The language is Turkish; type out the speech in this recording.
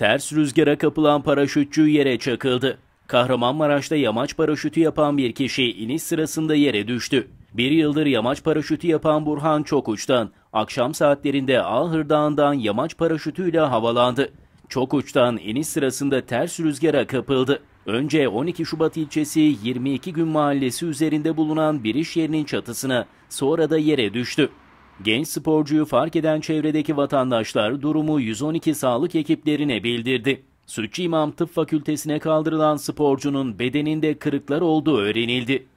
Ters rüzgara kapılan paraşütçü yere çakıldı. Kahramanmaraş'ta yamaç paraşütü yapan bir kişi iniş sırasında yere düştü. Bir yıldır yamaç paraşütü yapan Burhan Çokuç'tan akşam saatlerinde Ahır Dağı'ndan yamaç paraşütüyle havalandı. Çokuç'tan iniş sırasında ters rüzgara kapıldı. Önce 12 Şubat ilçesi 22 gün mahallesi üzerinde bulunan bir iş yerinin çatısına sonra da yere düştü. Genç sporcuyu fark eden çevredeki vatandaşlar durumu 112 sağlık ekiplerine bildirdi. Sütçü İmam Tıp Fakültesi'ne kaldırılan sporcunun bedeninde kırıklar olduğu öğrenildi.